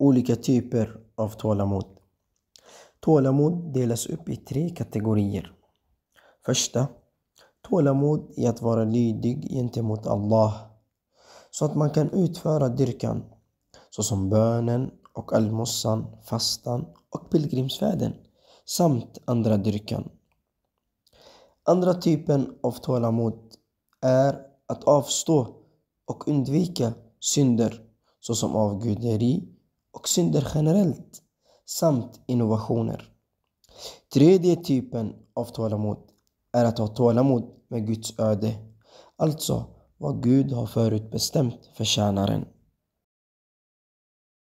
olika typer av tålamod. Tålamod delas upp i tre kategorier. Första, tålamod i att vara lydig gentemot Allah så att man kan utföra dyrkan såsom bönen och allmossan, fastan och pilgrimsfärden samt andra dyrkan. Andra typen av tålamod är att avstå och undvika synder såsom avguderi och synder generellt samt innovationer. Tredje typen av tålamod är att ha tålamod med Guds öde, alltså vad Gud har förutbestämt för tjänaren.